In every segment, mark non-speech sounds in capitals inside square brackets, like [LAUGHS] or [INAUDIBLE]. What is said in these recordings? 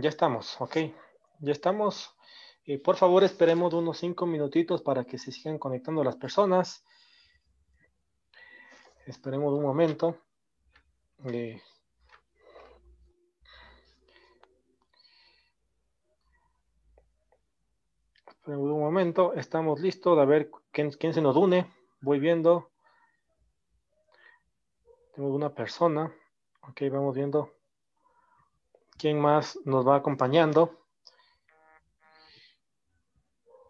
Ya estamos, ok. Ya estamos. y eh, por favor, esperemos unos cinco minutitos para que se sigan conectando las personas. Esperemos un momento. Eh, esperemos un momento. Estamos listos a ver quién, quién se nos une. Voy viendo. Tenemos una persona. Ok, vamos viendo quién más nos va acompañando.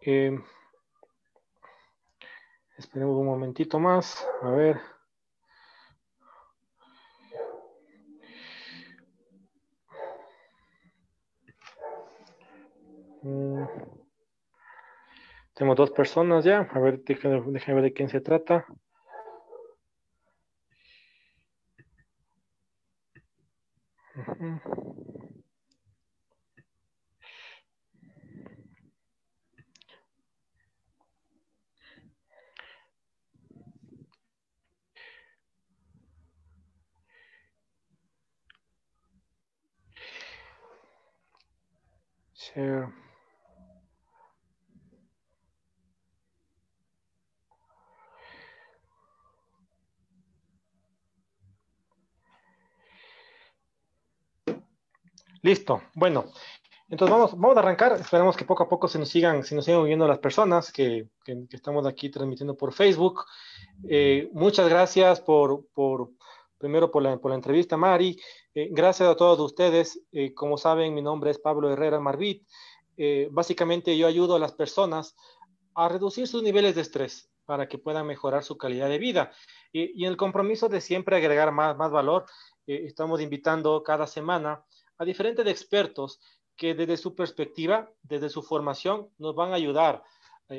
Eh, esperemos un momentito más. A ver. Mm. Tenemos dos personas ya. A ver, déjenme, ver de quién se trata. Listo. Bueno, entonces vamos, a arrancar. Esperamos que poco a poco se nos sigan, se nos sigan viendo las personas que, estamos aquí transmitiendo por Facebook. Eh, muchas gracias por primero por la, entrevista, Mari. Eh, gracias a todos ustedes. Eh, como saben, mi nombre es Pablo Herrera Marvit. Eh, básicamente yo ayudo a las personas a reducir sus niveles de estrés para que puedan mejorar su calidad de vida. Y, en el compromiso de siempre agregar más, más valor, estamos invitando cada semana a diferentes expertos que desde su perspectiva, desde su formación, nos van a ayudar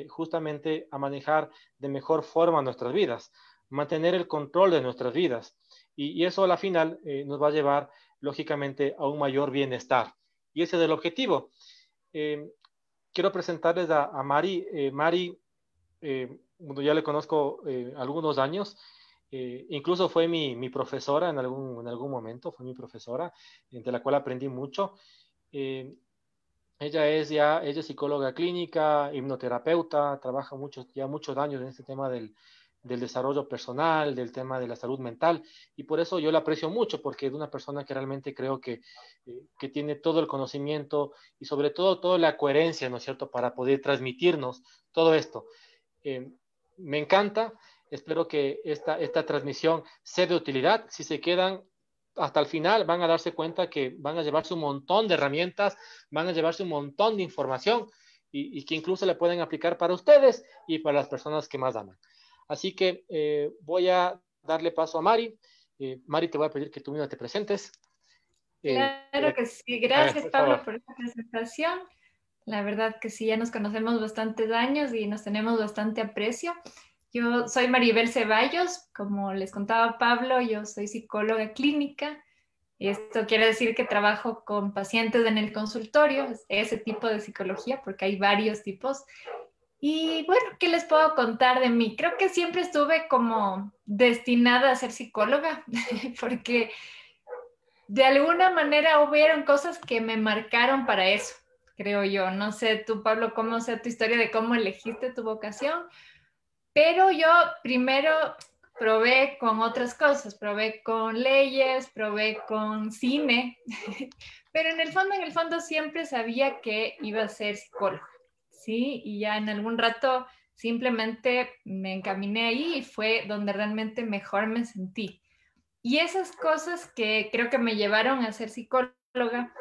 justamente a manejar de mejor forma nuestras vidas, mantener el control de nuestras vidas y, eso a la final eh, nos va a llevar, lógicamente, a un mayor bienestar. Y ese es el objetivo. Eh, quiero presentarles a, Mari. Eh, Mari, bueno, ya le conozco algunos años. incluso fue mi, mi, profesora en algún, en algún momento, fue mi profesora, de la cual aprendí mucho. Ella es ya, ella psicóloga clínica, hipnoterapeuta, trabaja mucho ya muchos años en este tema del, del desarrollo personal, del tema de la salud mental, y por eso yo la aprecio mucho, porque es una persona que realmente creo que, eh, tiene todo el conocimiento y sobre todo toda la coherencia, ¿no es cierto?, para poder transmitirnos todo esto. Eh, me encanta, espero que esta, esta transmisión sea de utilidad. Si se quedan hasta el final, van a darse cuenta que van a llevarse un montón de herramientas, van a llevarse un montón de información y, y que incluso la pueden aplicar para ustedes y para las personas que más aman. Así que eh, voy a darle paso a Mari. Eh, Mari, te voy a pedir que tú misma te presentes. Eh, claro que sí. Gracias, Pablo, por esta presentación. La verdad que sí, ya nos conocemos bastantes años y nos tenemos bastante aprecio. Yo soy Maribel Ceballos, como les contaba Pablo, yo soy psicóloga clínica. Esto quiere decir que trabajo con pacientes en el consultorio, ese tipo de psicología, porque hay varios tipos. Y bueno, ¿qué les puedo contar de mí? Creo que siempre estuve como destinada a ser psicóloga, [LAUGHS] porque de alguna manera hubieron cosas que me marcaron para eso, creo yo. No sé tú, Pablo, cómo sea tu historia de cómo elegiste tu vocación, pero yo primero probé con otras cosas, probé con leyes, probé con cine, [LAUGHS] pero en el fondo, en el fondo siempre sabía que iba a ser psicóloga ¿sí? Y ya en algún rato simplemente me encaminé ahí y fue donde realmente mejor me sentí. Y esas cosas que creo que me llevaron a ser psicóloga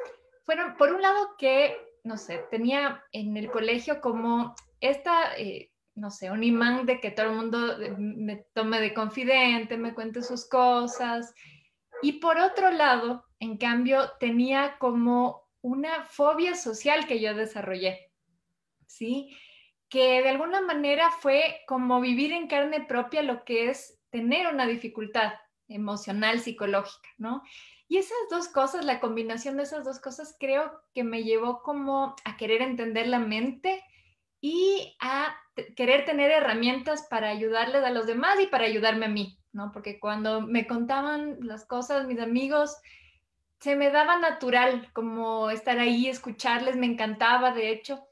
fueron, por un lado, que, no sé, tenía en el colegio como esta, eh, no sé, un imán de que todo el mundo eh, me tome de confidente, me cuente sus cosas. Y por otro lado, en cambio, tenía como una fobia social que yo desarrollé. ¿sí? Que de alguna manera fue como vivir en carne propia lo que es tener una dificultad emocional, psicológica, ¿no? Y esas dos cosas, la combinación de esas dos cosas, creo que me llevó como a querer entender la mente y a querer tener herramientas para ayudarles a los demás y para ayudarme a mí, ¿no? Porque cuando me contaban las cosas mis amigos, se me daba natural como estar ahí, escucharles, me encantaba, de hecho,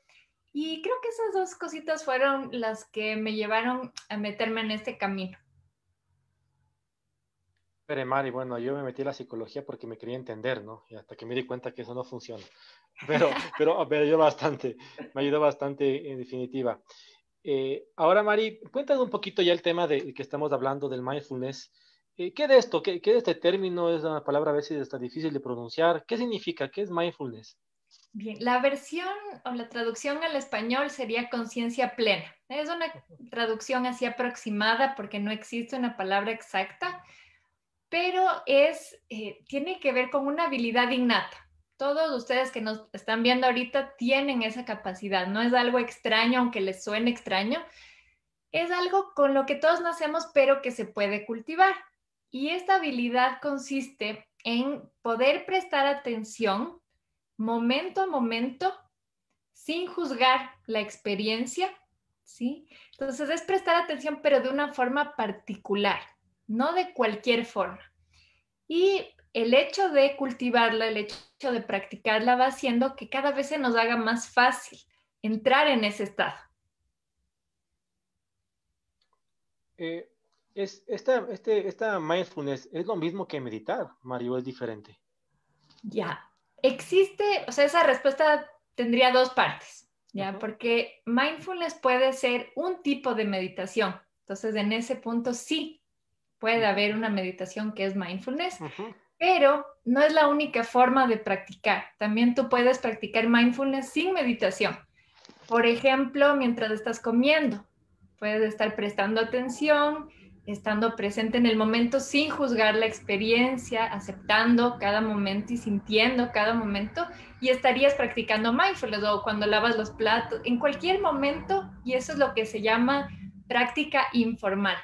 y creo que esas dos cositas fueron las que me llevaron a meterme en este camino. Pero Mari, bueno, yo me metí a la psicología porque me quería entender, ¿no? Y hasta que me di cuenta que eso no funciona. Pero, [LAUGHS] pero me ayudó bastante, me ayudó bastante en definitiva. Eh, ahora, Mari, cuéntanos un poquito ya el tema de que estamos hablando del mindfulness. Eh, ¿Qué de esto? ¿Qué, de este término? Es una palabra a veces está difícil de pronunciar. ¿Qué significa? ¿Qué es mindfulness? Bien, la versión o la traducción al español sería conciencia plena. Es una traducción así aproximada porque no existe una palabra exacta, pero es, eh, tiene que ver con una habilidad innata. Todos ustedes que nos están viendo ahorita tienen esa capacidad, no es algo extraño, aunque les suene extraño, es algo con lo que todos nacemos, pero que se puede cultivar. Y esta habilidad consiste en poder prestar atención momento a momento, sin juzgar la experiencia, ¿sí? Entonces es prestar atención, pero de una forma particular, no de cualquier forma. Y el hecho de cultivarla, el hecho de practicarla va haciendo que cada vez se nos haga más fácil entrar en ese estado. Eh, es, esta, este, esta mindfulness es lo mismo que meditar, Mario, es diferente. Ya, existe, o sea, esa respuesta tendría dos partes, ¿ya? Porque mindfulness puede ser un tipo de meditación. Entonces, en ese punto sí puede haber una meditación que es mindfulness, pero no es la única forma de practicar. También tú puedes practicar mindfulness sin meditación. Por ejemplo, mientras estás comiendo, puedes estar prestando atención estando presente en el momento sin juzgar la experiencia, aceptando cada momento y sintiendo cada momento y estarías practicando mindfulness o cuando lavas los platos, en cualquier momento y eso es lo que se llama práctica informal.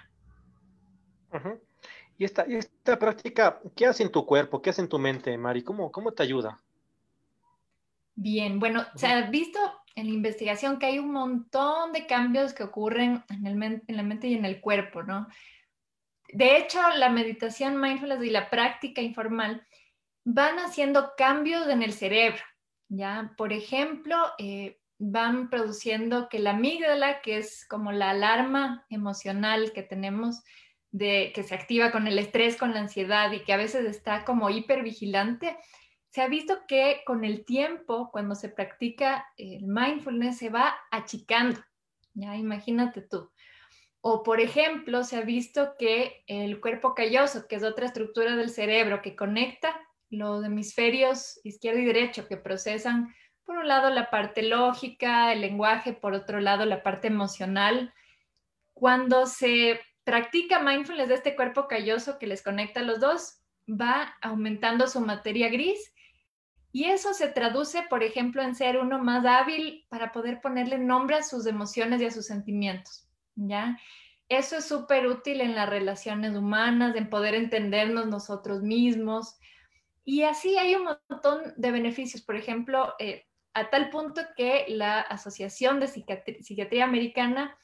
¿Y, esta, esta práctica, ¿qué hace en tu cuerpo? ¿Qué hace en tu mente, Mari? ¿Cómo, cómo te ayuda? Bien, bueno, se ha visto en la investigación que hay un montón de cambios que ocurren en, la mente y en el cuerpo, ¿no? De hecho, la meditación mindfulness y la práctica informal van haciendo cambios en el cerebro, ¿ya? Por ejemplo, eh, van produciendo que la amígdala, que es como la alarma emocional que tenemos, de, que se activa con el estrés, con la ansiedad y que a veces está como hipervigilante, se ha visto que con el tiempo, cuando se practica el mindfulness, se va achicando. Ya imagínate tú. O, por ejemplo, se ha visto que el cuerpo calloso, que es otra estructura del cerebro que conecta los hemisferios izquierdo y derecho, que procesan, por un lado, la parte lógica, el lenguaje, por otro lado, la parte emocional. Cuando se practica mindfulness de este cuerpo calloso que les conecta a los dos, va aumentando su materia gris y eso se traduce, por ejemplo, en ser uno más hábil para poder ponerle nombre a sus emociones y a sus sentimientos, ¿ya? Eso es súper útil en las relaciones humanas, en poder entendernos nosotros mismos. Y así hay un montón de beneficios, por ejemplo, eh, a tal punto que la Asociación de Psiquiatría, Americana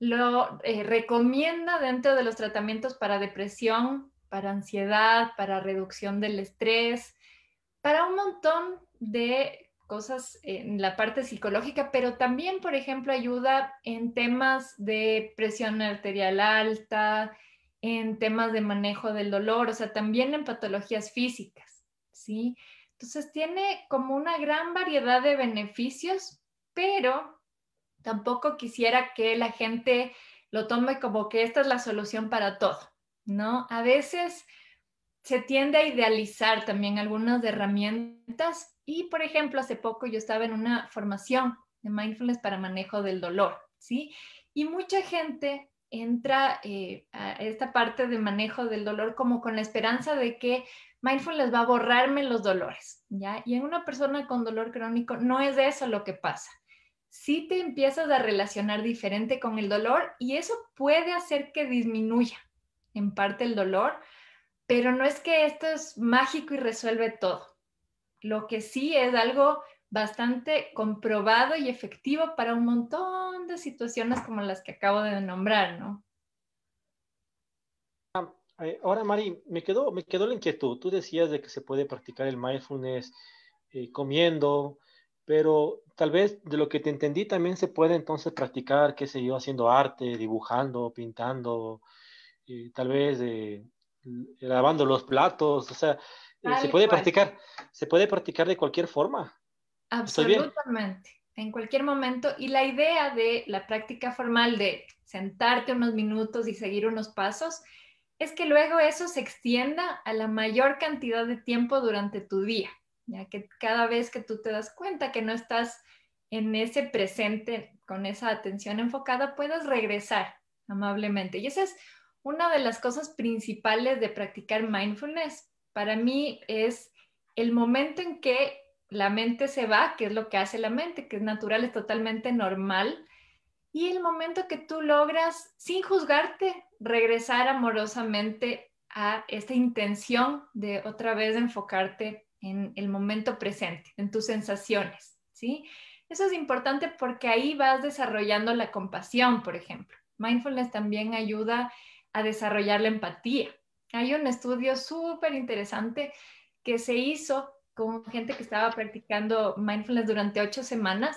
lo eh, recomienda dentro de los tratamientos para depresión, para ansiedad, para reducción del estrés, para un montón de cosas en la parte psicológica, pero también, por ejemplo, ayuda en temas de presión arterial alta, en temas de manejo del dolor, o sea, también en patologías físicas, ¿sí? Entonces tiene como una gran variedad de beneficios, pero tampoco quisiera que la gente lo tome como que esta es la solución para todo, ¿no? A veces se tiende a idealizar también algunas herramientas y, por ejemplo, hace poco yo estaba en una formación de mindfulness para manejo del dolor, ¿sí? Y mucha gente entra eh, a esta parte de manejo del dolor como con la esperanza de que mindfulness va a borrarme los dolores, ¿ya? Y en una persona con dolor crónico no es eso lo que pasa. Si te empiezas a relacionar diferente con el dolor y eso puede hacer que disminuya en parte el dolor, pero no es que esto es mágico y resuelve todo. Lo que sí es algo bastante comprobado y efectivo para un montón de situaciones como las que acabo de nombrar, ¿no? Eh, ahora, Mari, me quedó, me quedó la inquietud. Tú decías de que se puede practicar el mindfulness eh, comiendo, pero tal vez de lo que te entendí también se puede entonces practicar, qué sé yo, haciendo arte, dibujando, pintando, eh, tal vez eh, lavando los platos, o sea, eh, se puede practicar, se puede practicar de cualquier forma. Absolutamente, en cualquier momento. Y la idea de la práctica formal de sentarte unos minutos y seguir unos pasos es que luego eso se extienda a la mayor cantidad de tiempo durante tu día, ya que cada vez que tú te das cuenta que no estás en ese presente con esa atención enfocada, puedes regresar amablemente. Y ese es una de las cosas principales de practicar mindfulness para mí es el momento en que la mente se va, que es lo que hace la mente, que es natural, es totalmente normal, y el momento que tú logras, sin juzgarte, regresar amorosamente a esta intención de otra vez enfocarte en el momento presente, en tus sensaciones, ¿sí? Eso es importante porque ahí vas desarrollando la compasión, por ejemplo. Mindfulness también ayuda a desarrollar la empatía. Hay un estudio súper interesante que se hizo con gente que estaba practicando mindfulness durante ocho semanas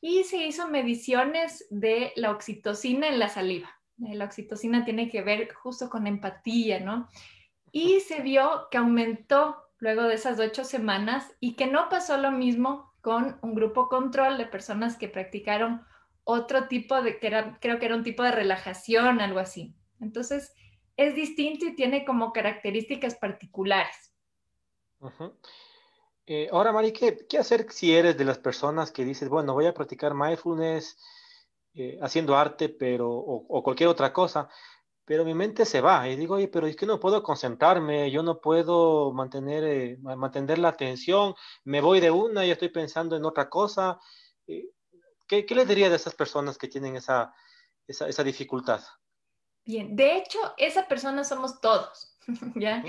y se hizo mediciones de la oxitocina en la saliva. Eh, la oxitocina tiene que ver justo con empatía, ¿no? Y se vio que aumentó luego de esas ocho semanas y que no pasó lo mismo con un grupo control de personas que practicaron otro tipo de, que creo que era un tipo de relajación, algo así. Entonces, es distinto y tiene como características particulares. Eh, ahora, Mari, ¿qué, hacer si eres de las personas que dices, bueno, voy a practicar mindfulness eh, haciendo arte pero, o, cualquier otra cosa? Pero mi mente se va y digo, oye, pero es que no puedo concentrarme, yo no puedo mantener, eh, mantener la atención, me voy de una y estoy pensando en otra cosa. ¿qué, ¿Qué les diría de esas personas que tienen esa, esa dificultad? Bien, de hecho, esa persona somos todos, [LAUGHS] ¿ya?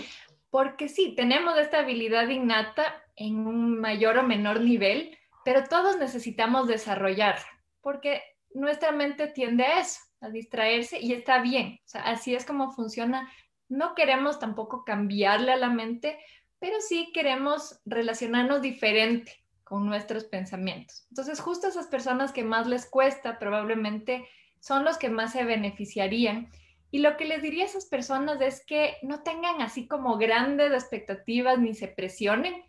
Porque sí, tenemos esta habilidad innata en un mayor o menor nivel, pero todos necesitamos desarrollarla, porque nuestra mente tiende a eso, a distraerse y está bien, o sea, así es como funciona. No queremos tampoco cambiarle a la mente, pero sí queremos relacionarnos diferente con nuestros pensamientos. Entonces, justo esas personas que más les cuesta probablemente son los que más se beneficiarían y lo que les diría a esas personas es que no tengan así como grandes expectativas ni se presionen,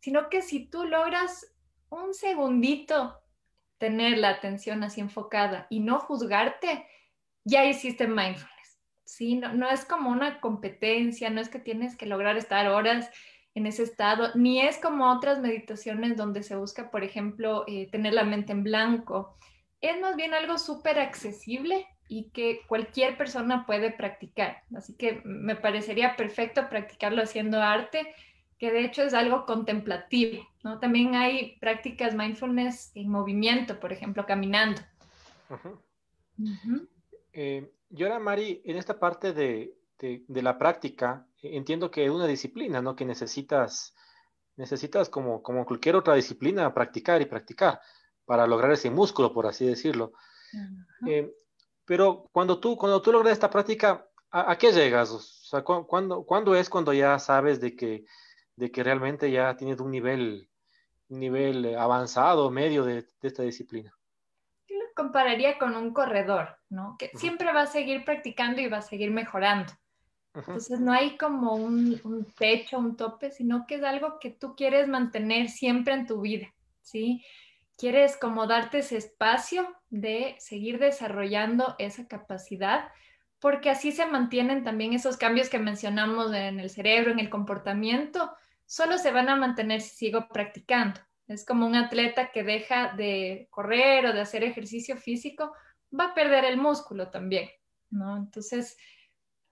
sino que si tú logras un segundito tener la atención así enfocada y no juzgarte, ya hiciste mindfulness. Sí, no, es como una competencia, no es que tienes que lograr estar horas en ese estado, ni es como otras meditaciones donde se busca, por ejemplo, eh, tener la mente en blanco. Es más bien algo súper accesible y que cualquier persona puede practicar. Así que me parecería perfecto practicarlo haciendo arte, que de hecho es algo contemplativo. ¿no? También hay prácticas mindfulness en movimiento, por ejemplo, caminando. Eh, yo y ahora, Mari, en esta parte de, de, la práctica, eh, entiendo que es una disciplina, ¿no? Que necesitas, necesitas como, como cualquier otra disciplina, practicar y practicar para lograr ese músculo, por así decirlo. Eh, pero cuando tú, cuando tú logras esta práctica, ¿a, qué llegas? O sea, cuándo, es cuando ya sabes de que, de que realmente ya tienes un nivel, nivel avanzado, medio de, esta disciplina? Yo lo compararía con un corredor, ¿no? Que siempre va a seguir practicando y va a seguir mejorando. Entonces no hay como un, un techo, un tope, sino que es algo que tú quieres mantener siempre en tu vida, ¿sí? sí quieres como darte ese espacio de seguir desarrollando esa capacidad, porque así se mantienen también esos cambios que mencionamos en el cerebro, en el comportamiento, solo se van a mantener si sigo practicando. Es como un atleta que deja de correr o de hacer ejercicio físico, va a perder el músculo también, ¿no? Entonces,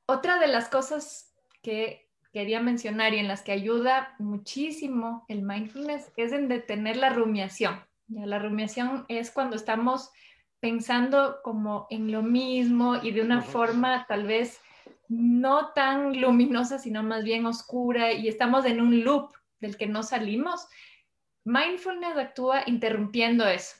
otra de las cosas que quería mencionar y en las que ayuda muchísimo el mindfulness es en detener la rumiación la rumiación es cuando estamos pensando como en lo mismo y de una forma tal vez no tan luminosa, sino más bien oscura y estamos en un loop del que no salimos. Mindfulness actúa interrumpiendo eso.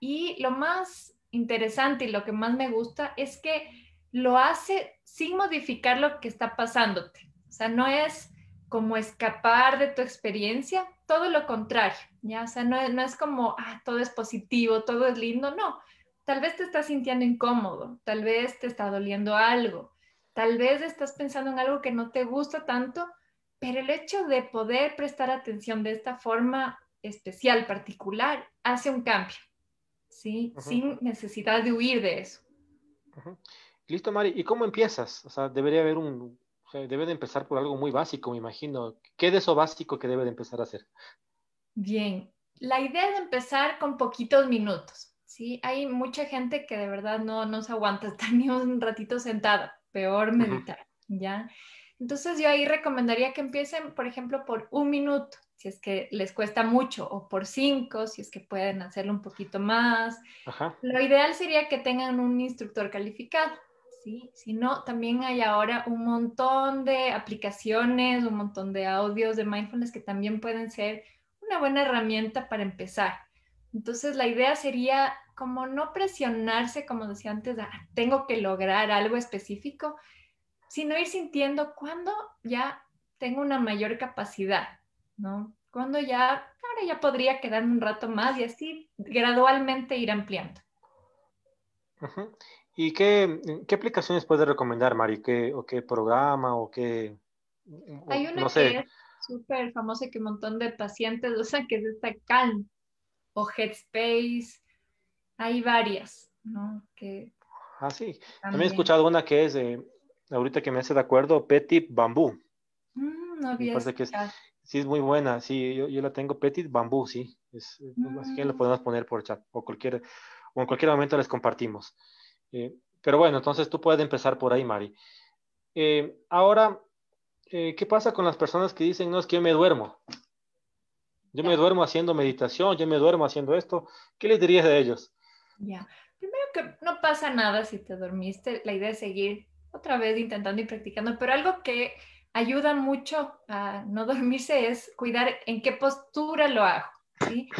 Y lo más interesante y lo que más me gusta es que lo hace sin modificar lo que está pasándote. O sea, no es como escapar de tu experiencia, todo lo contrario, ¿ya? O sea, no, no es como, ah, todo es positivo, todo es lindo, no. Tal vez te estás sintiendo incómodo, tal vez te está doliendo algo, tal vez estás pensando en algo que no te gusta tanto, pero el hecho de poder prestar atención de esta forma especial, particular, hace un cambio, ¿sí? Sin necesidad de huir de eso. Listo, Mari. ¿Y cómo empiezas? O sea, debería haber un, debe de empezar por algo muy básico, me imagino. ¿Qué de eso básico que debe de empezar a hacer? Bien, la idea es empezar con poquitos minutos. Sí, hay mucha gente que de verdad no se aguanta [LAUGHS] estar ni un ratito sentada, peor meditar, ¿ya? Entonces yo ahí recomendaría que empiecen, por ejemplo, por un minuto, si es que les cuesta mucho, o por cinco, si es que pueden hacerlo un poquito más. Lo ideal sería que tengan un instructor calificado, Sí, sino también hay ahora un montón de aplicaciones, un montón de audios de mindfulness que también pueden ser una buena herramienta para empezar. Entonces la idea sería como no presionarse, como decía antes, tengo que lograr algo específico, sino ir sintiendo cuándo ya tengo una mayor capacidad, ¿no? Cuando ya, ahora ya podría quedar un rato más y así gradualmente ir ampliando. ¿Y qué, mm, qué aplicaciones puedes recomendar, Mari? ¿Qué, ¿O qué programa? ¿O qué? Mm, Hay una no sé. que es súper famosa que un montón de pacientes [LAUGHS] usan, que es esta Calm o Headspace. Hay varias, ¿no? ah, sí. También, he escuchado una que es, ahorita que me hace de acuerdo, Petit Bambú. Mm, no había que Sí, es muy buena. Sí, yo, yo la tengo Petit Bambú, sí. Es, Así que la podemos poner por chat o cualquier, o en cualquier momento les compartimos. Eh, pero bueno, entonces tú puedes empezar por ahí, Mari. Eh, ahora, eh, ¿qué pasa con las personas que dicen, no, es que yo me duermo? Yo me duermo haciendo meditación, yo me duermo haciendo esto. ¿Qué les dirías de ellos? Ya, primero que no pasa nada si te dormiste. La idea es seguir otra vez intentando y practicando, pero algo que ayuda mucho a no dormirse es cuidar en qué postura lo hago. Si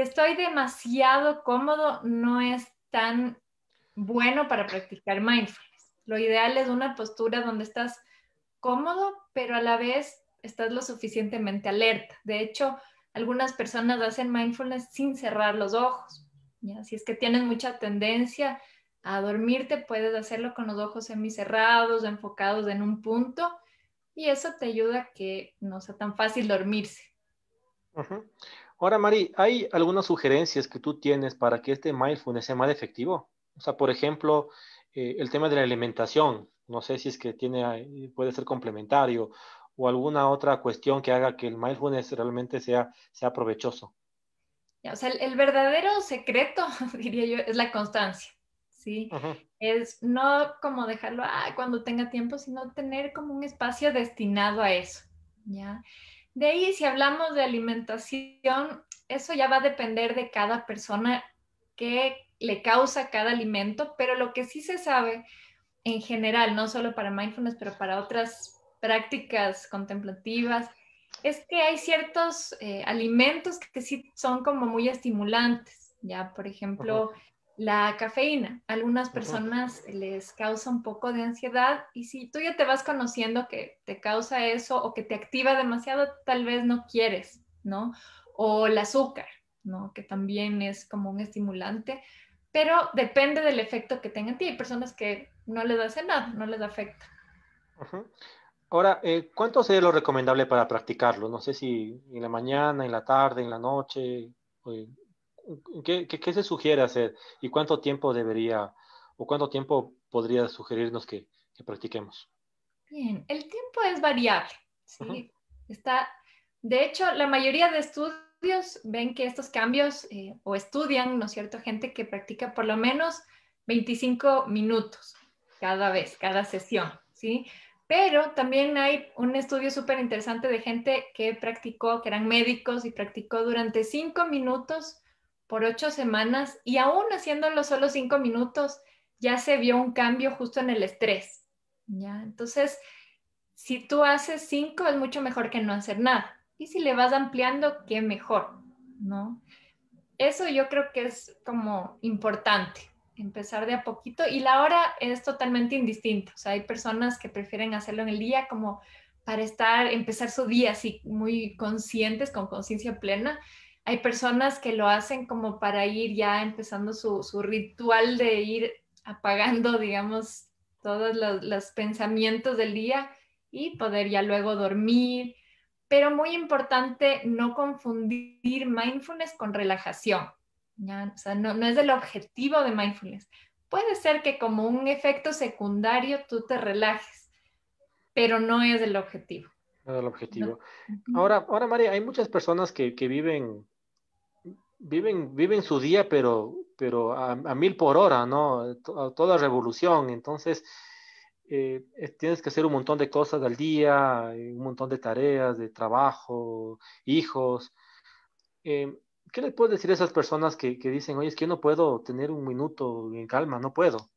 estoy demasiado cómodo, no es tan bueno para practicar mindfulness. Lo ideal es una postura donde estás cómodo, pero a la vez estás lo suficientemente alerta. De hecho, algunas personas hacen mindfulness sin cerrar los ojos. ¿ya? Si es que tienes mucha tendencia a dormirte, puedes hacerlo con los ojos semicerrados, enfocados en un punto, y eso te ayuda a que no sea tan fácil dormirse. Ahora, Mari, ¿hay algunas sugerencias que tú tienes para que este mindfulness sea más efectivo? O sea, por ejemplo, eh, el tema de la alimentación, no sé si es que tiene, eh, puede ser complementario o alguna otra cuestión que haga que el mindfulness realmente sea, sea provechoso. O sea, el, verdadero secreto, [LAUGHS] diría yo, es la constancia, ¿sí? Es no como dejarlo ah, cuando tenga tiempo, sino tener como un espacio destinado a eso, ¿ya? De ahí, si hablamos de alimentación, eso ya va a depender de cada persona qué le causa cada alimento, pero lo que sí se sabe en general, no solo para mindfulness, pero para otras prácticas contemplativas, es que hay ciertos eh, alimentos que sí son como muy estimulantes, ya por ejemplo la cafeína. Algunas personas les causa un poco de ansiedad y si tú ya te vas conociendo que te causa eso o que te activa demasiado, tal vez no quieres, ¿no? O el azúcar, ¿no? Que también es como un estimulante pero depende del efecto que tenga en ti. Hay personas que no les hace nada, no les afecta. Ahora, eh, ¿cuánto sería lo recomendable para practicarlo? No sé si en la mañana, en la tarde, en la noche. ¿Qué, se sugiere hacer? ¿Y cuánto tiempo debería o cuánto tiempo podría sugerirnos que, que practiquemos? Bien, el tiempo es variable. ¿sí? Está, de hecho, la mayoría de estudios estudios ven que estos cambios eh, o estudian, ¿no es cierto?, gente que practica por lo menos 25 minutos cada vez, cada sesión, ¿sí? Pero también hay un estudio súper interesante de gente que practicó, que eran médicos y practicó durante 5 minutos por 8 semanas y aún haciéndolo solo 5 minutos ya se vio un cambio justo en el estrés, ¿ya? Entonces, si tú haces 5 es mucho mejor que no hacer nada. Y si le vas ampliando, qué mejor, ¿no? Eso yo creo que es como importante, empezar de a poquito y la hora es totalmente indistinta. O sea, hay personas que prefieren hacerlo en el día como para estar, empezar su día así muy conscientes, con conciencia plena. Hay personas que lo hacen como para ir ya empezando su, ritual de ir apagando, digamos, todos los, los, pensamientos del día y poder ya luego dormir pero muy importante no confundir mindfulness con relajación. O sea, no, es el objetivo de mindfulness. Puede ser que como un efecto secundario tú te relajes, pero no es el objetivo. No es el objetivo. Ahora, ahora María, hay muchas personas que, que viven, viven, viven su día, pero, pero a, mil por hora, ¿no? toda revolución. Entonces, eh, tienes que hacer un montón de cosas al día, eh, un montón de tareas, de trabajo, hijos. Eh, ¿Qué les puedes decir a esas personas que, dicen, oye, es que no puedo tener un minuto en calma, no puedo,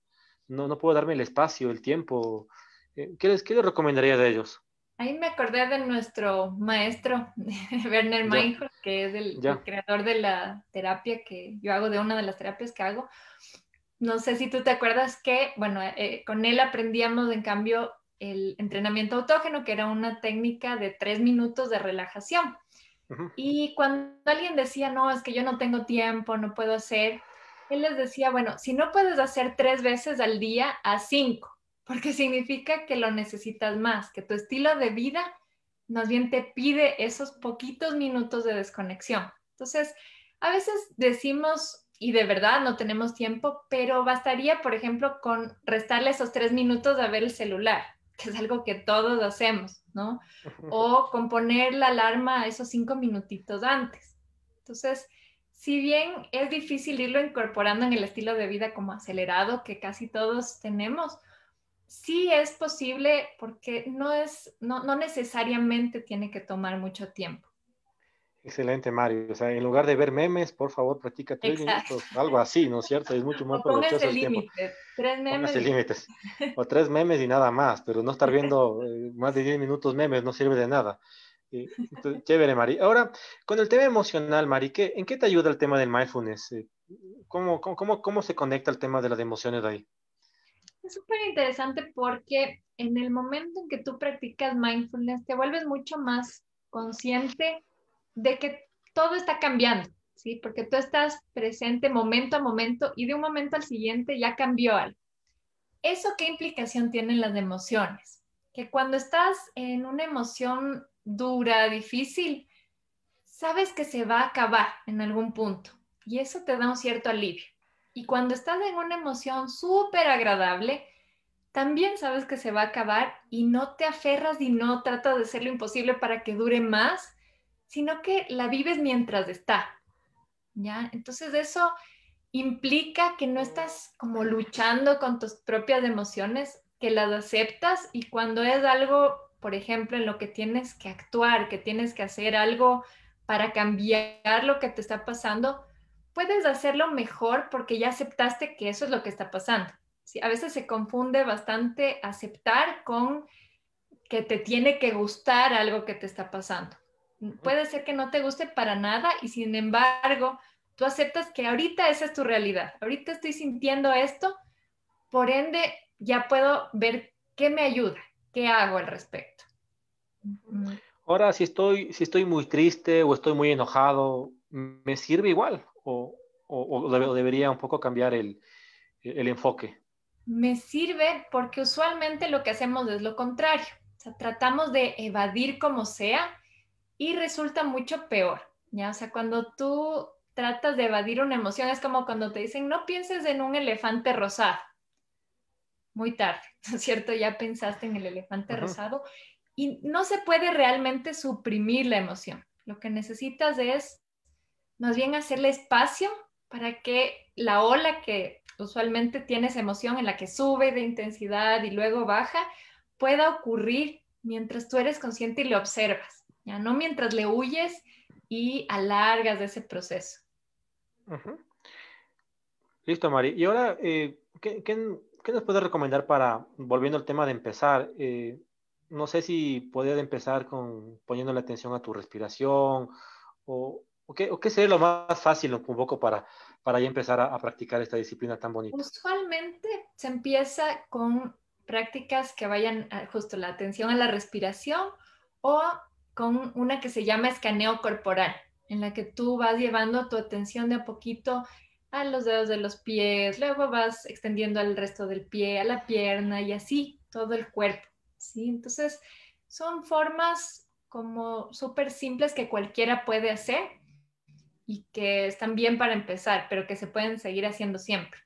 no, no puedo darme el espacio, el tiempo? ¿Qué les, qué recomendaría de ellos? Ahí me acordé de nuestro maestro, [LAUGHS] Werner Meinhold, que es el, creador de la terapia que yo hago, de una de las terapias que hago no sé si tú te acuerdas que, bueno, eh, con él aprendíamos en cambio el entrenamiento autógeno, que era una técnica de tres minutos de relajación. Y cuando alguien decía, no, es que yo no tengo tiempo, no puedo hacer, él les decía, bueno, si no puedes hacer tres veces al día, a cinco, porque significa que lo necesitas más, que tu estilo de vida más bien te pide esos poquitos minutos de desconexión. Entonces, a veces decimos y de verdad no tenemos tiempo, pero bastaría, por ejemplo, con restarle esos tres minutos a ver el celular, [LAUGHS] que es algo que todos hacemos, ¿no? [LAUGHS] O con poner la alarma esos cinco minutitos antes. Entonces, si bien es difícil irlo incorporando en el estilo de vida como acelerado que casi todos tenemos, sí es posible porque no es, no, no necesariamente tiene que tomar mucho tiempo. Excelente, Mario. O sea, en lugar de ver memes, por favor, practica tres pues, minutos, algo así, ¿no es cierto? Es mucho más provechoso el tiempo. Tres memes. límites. [LAUGHS] O tres memes y nada más, pero no estar viendo eh, más de diez minutos memes no sirve de nada. chévere, Mari. Ahora, con el tema emocional, Mari, ¿qué, ¿en qué te ayuda el tema del mindfulness? Eh, ¿Cómo, cómo, cómo se conecta el tema de las emociones ahí? Es súper interesante porque en el momento en que tú practicas mindfulness, te vuelves mucho más consciente de que todo está cambiando, ¿sí? Porque tú estás presente momento a momento y de un momento al siguiente ya cambió algo. ¿Eso qué implicación tienen las emociones? Que cuando estás en una emoción dura, difícil, sabes que se va a acabar en algún punto y eso te da un cierto alivio. Y cuando estás en una emoción súper agradable, también sabes que se va a acabar y no te aferras y no tratas de hacer lo imposible para que dure más, sino que la vives mientras está. ¿Ya? Entonces eso implica que no estás como luchando con tus propias emociones, que las aceptas y cuando es algo, por ejemplo, en lo que tienes que actuar, que tienes que hacer algo para cambiar lo que te está pasando, puedes hacerlo mejor porque ya aceptaste que eso es lo que está pasando. ¿sí? A veces se confunde bastante aceptar con que te tiene que gustar algo que te está pasando. Puede ser que no te guste para nada y sin embargo, tú aceptas que ahorita esa es tu realidad. Ahorita estoy sintiendo esto, por ende ya puedo ver qué me ayuda, qué hago al respecto. Ahora, si estoy, si estoy muy triste o estoy muy enojado, ¿me sirve igual? ¿O, debería un poco cambiar el, el enfoque? Me sirve porque usualmente lo que hacemos es lo contrario. O sea, tratamos de evadir como sea y resulta mucho peor, ¿ya? O sea, cuando tú tratas de evadir una emoción, es como cuando te dicen, no pienses en un elefante rosado. Muy tarde, [LAUGHS] ¿no es cierto? Ya pensaste en el elefante rosado y no se puede realmente suprimir la emoción. Lo que necesitas es más bien hacerle espacio para que la ola que usualmente tienes emoción en la que sube de intensidad y luego baja, pueda ocurrir mientras tú eres consciente y lo observas no mientras le huyes y alargas de ese proceso. Listo, Mari. Y ahora, eh, ¿qué, qué, qué, nos puedes recomendar para, volviendo al tema de empezar? Eh, no sé si podría empezar con poniendo la atención a tu respiración o, qué, o qué sería lo más fácil un poco para, para ya empezar a, practicar esta disciplina tan bonita. Usualmente se empieza con prácticas que vayan justo la atención a la respiración o con una que se llama escaneo corporal, en la que tú vas llevando tu atención de a poquito a los dedos de los pies, luego vas extendiendo al resto del pie, a la pierna y así todo el cuerpo, ¿sí? Entonces, son formas como súper simples que cualquiera puede hacer y que están bien para empezar, pero que se pueden seguir haciendo siempre.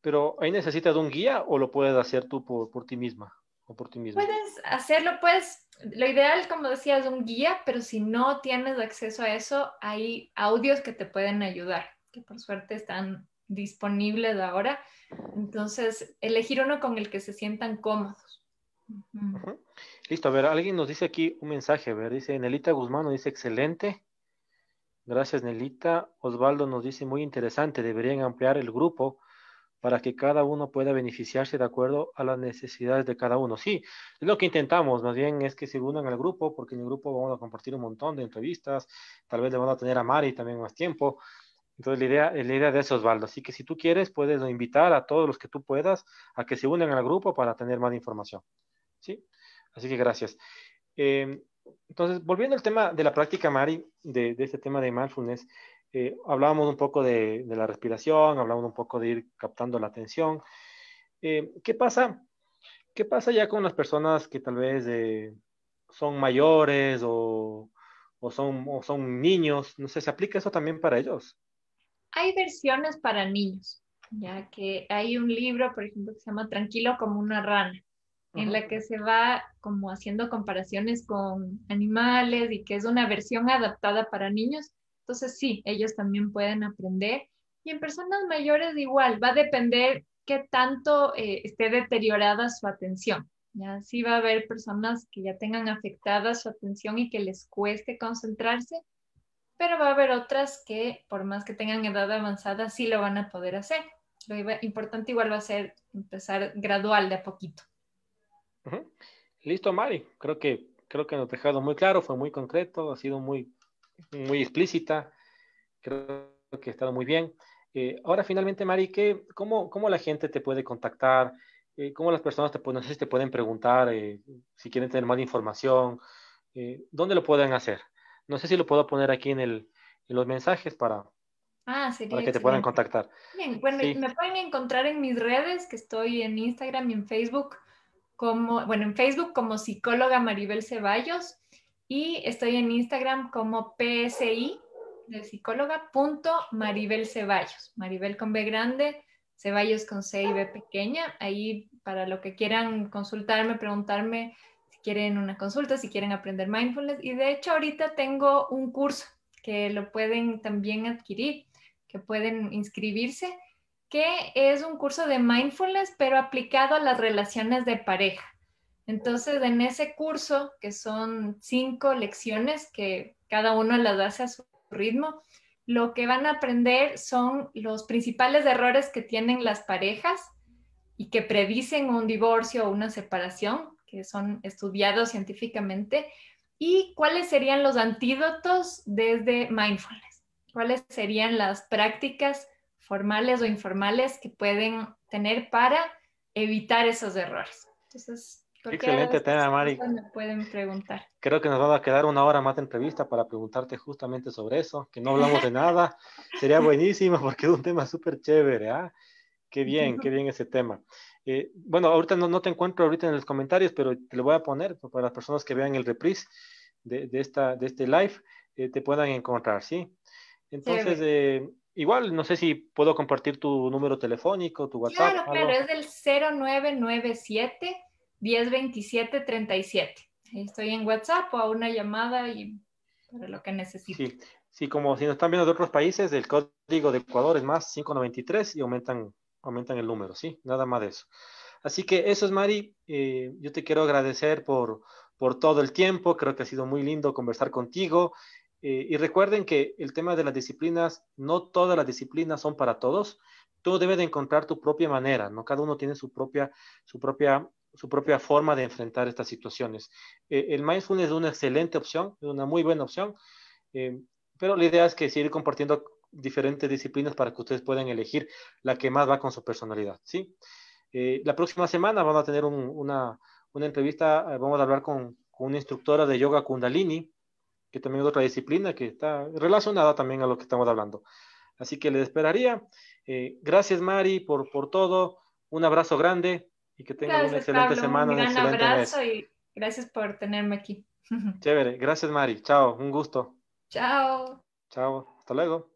Pero ahí necesitas un guía o lo puedes hacer tú por, ti misma o por ti mismo. Puedes hacerlo, puedes lo ideal, como decía, es un guía, pero si no tienes acceso a eso, hay audios que te pueden ayudar, que por suerte están disponibles ahora. Entonces, elegir uno con el que se sientan cómodos. Listo, a ver, alguien nos dice aquí un mensaje, a ver, dice Nelita Guzmán, nos dice excelente. Gracias, Nelita. Osvaldo nos dice muy interesante, deberían ampliar el grupo para que cada uno pueda beneficiarse de acuerdo a las necesidades de cada uno. Sí, es lo que intentamos, más bien es que se unan al grupo, porque en el grupo vamos a compartir un montón de entrevistas, tal vez le van a tener a Mari también más tiempo. Entonces la idea, la idea de eso Osvaldo. Así que si tú quieres, puedes invitar a todos los que tú puedas a que se unan al grupo para tener más información. ¿Sí? Así que gracias. Em, entonces, volviendo al tema de la práctica, Mari, de, de este tema de mindfulness, eh, hablábamos un poco de, la respiración, hablábamos un poco de ir captando la atención. Eh, ¿Qué pasa? ¿Qué pasa ya con las personas que tal vez eh, son mayores o, son, o son niños? No sé, ¿se aplica eso también para ellos? Hay versiones para niños, ya que hay un libro, por ejemplo, que se llama Tranquilo como una rana en la que se va como haciendo comparaciones con animales y que es una versión adaptada para niños entonces sí, ellos también pueden aprender. Y en personas mayores igual, va a depender qué tanto eh, esté deteriorada su atención. ¿ya? Sí va a haber personas que ya tengan afectada su atención y que les cueste concentrarse, pero va a haber otras que por más que tengan edad avanzada sí lo van a poder hacer. Lo importante igual va a ser empezar gradual de a poquito. Listo, Mari. Creo que, creo que nos dejado muy claro, fue muy concreto, ha sido muy, muy explícita, creo que ha estado muy bien. Eh, ahora finalmente, Mari, cómo, la gente te puede contactar? Eh, ¿Cómo las personas te, no te pueden preguntar eh, si quieren tener más información? ¿Dónde lo pueden hacer? No sé si lo puedo poner aquí en, el, en los mensajes para, ah, que te puedan contactar. bueno, me pueden encontrar en mis redes, que estoy en Instagram y en Facebook, como, bueno, en Facebook como psicóloga Maribel Ceballos y estoy en Instagram como psi de psicóloga punto Maribel Ceballos. Maribel con B grande, Ceballos con C y B pequeña. Ahí para lo que quieran consultarme, preguntarme si quieren una consulta, si quieren aprender mindfulness. Y de hecho ahorita tengo un curso que lo pueden también adquirir, que pueden inscribirse, que es un curso de mindfulness pero aplicado a las relaciones de pareja. Entonces, en ese curso, que son cinco lecciones que cada uno las hace a su ritmo, lo que van a aprender son los principales errores que tienen las parejas y que predicen un divorcio o una separación, que son estudiados científicamente, y cuáles serían los antídotos desde mindfulness, cuáles serían las prácticas formales o informales que pueden tener para evitar esos errores. Entonces, Excelente tema, Mari. pueden preguntar. Creo que nos va a quedar una hora más de entrevista para preguntarte justamente sobre eso, que no hablamos de nada. [LAUGHS] Sería buenísimo porque es un tema súper chévere. ¿ah? Qué bien, qué bien ese tema. Eh, bueno, ahorita no, te encuentro ahorita en los comentarios, pero te lo voy a poner para las personas que vean el reprise de, esta, de este live, eh, te puedan encontrar, ¿sí? Entonces, eh, igual, no sé si puedo compartir tu número telefónico, tu WhatsApp. Claro, pero es del 0997 102737. 37. Estoy en WhatsApp o a una llamada y para lo que necesito. Sí. como si nos están viendo de otros países, el código de Ecuador es más 593 y aumentan, aumentan el número, ¿sí? Nada más de eso. Así que eso es, Mari. Eh, yo te quiero agradecer por, por todo el tiempo. Creo que ha sido muy lindo conversar contigo. Eh, y recuerden que el tema de las disciplinas, no todas las disciplinas son para todos. Tú debes de encontrar tu propia manera, ¿no? Cada uno tiene su propia, su propia su propia forma de enfrentar estas situaciones. Eh, el mindfulness es una excelente opción, es una muy buena opción, eh, pero la idea es que seguir compartiendo diferentes disciplinas para que ustedes puedan elegir la que más va con su personalidad, ¿sí? Eh, la próxima semana vamos a tener una, entrevista, vamos a hablar con, una instructora de yoga kundalini, que también es otra disciplina que está relacionada también a lo que estamos hablando. Así que les esperaría. gracias Mari por, por todo. Un abrazo grande y que tengan una excelente semana. Un gran abrazo y gracias por tenerme aquí. [LAUGHS] Chévere, gracias Mari, chao, un gusto. Chao. Chao, hasta luego.